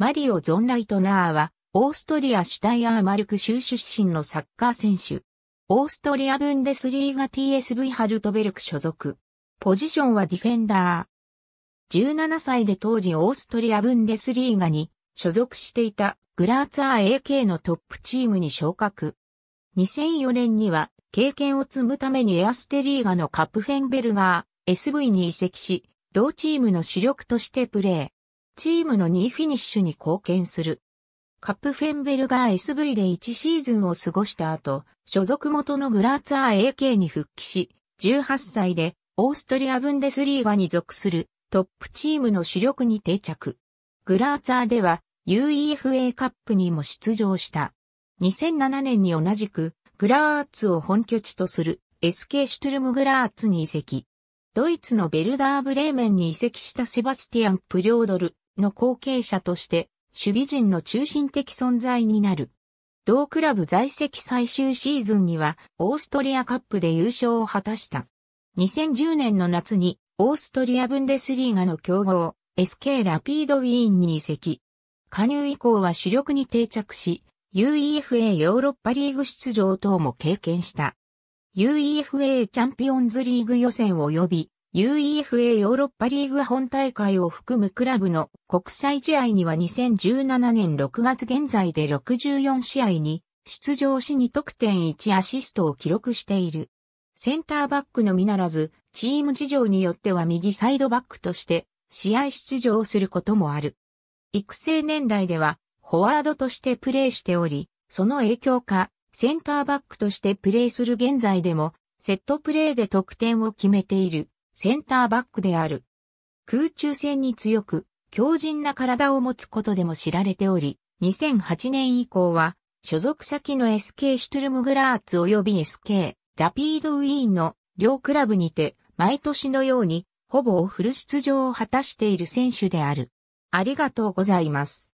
マリオ・ゾンライトナーは、オーストリア・シュタイアーマルク州出身のサッカー選手。オーストリア・ブンデスリーガ TSV ハルトベルク所属。ポジションはディフェンダー。17歳で当時オーストリア・ブンデスリーガに所属していたグラーツァー AK のトップチームに昇格。2004年には経験を積むためにエアステリーガのカップフェンベルガー SV に移籍し、同チームの主力としてプレー。チームの2位フィニッシュに貢献する。カップフェンベルが SV で1シーズンを過ごした後、所属元のグラーツァー AK に復帰し、18歳でオーストリアブンデスリーガに属するトップチームの主力に定着。グラーツァーでは UEFA カップにも出場した。2007年に同じくグラーツを本拠地とする SK シュトゥルムグラーツに移籍。ドイツのベルダーブレーメンに移籍したセバスティアン・プリョードル、の後継者として、守備陣の中心的存在になる。同クラブ在籍最終シーズンには、オーストリアカップで優勝を果たした。2010年の夏に、オーストリアブンデスリーガの強豪、SK ラピードウィーンに移籍。加入以降は主力に定着し、UEFA ヨーロッパリーグ出場等も経験した。UEFA チャンピオンズリーグ予選及び UEFA ヨーロッパリーグ本大会を含むクラブの国際試合には2017年6月現在で64試合に出場し2得点1アシストを記録している。センターバックのみならず、チーム事情によっては右サイドバックとして試合出場することもある。育成年代ではフォワードとしてプレーしており、その影響か、センターバックとしてプレーする現在でも、セットプレーで得点を決めている。センターバックである。空中戦に強く、強靭な体を持つことでも知られており、2008年以降は、所属先の SK シュトゥルムグラーツ及び SK ラピードウィーンの両クラブにて、毎年のように、ほぼフル出場を果たしている選手である。ありがとうございます。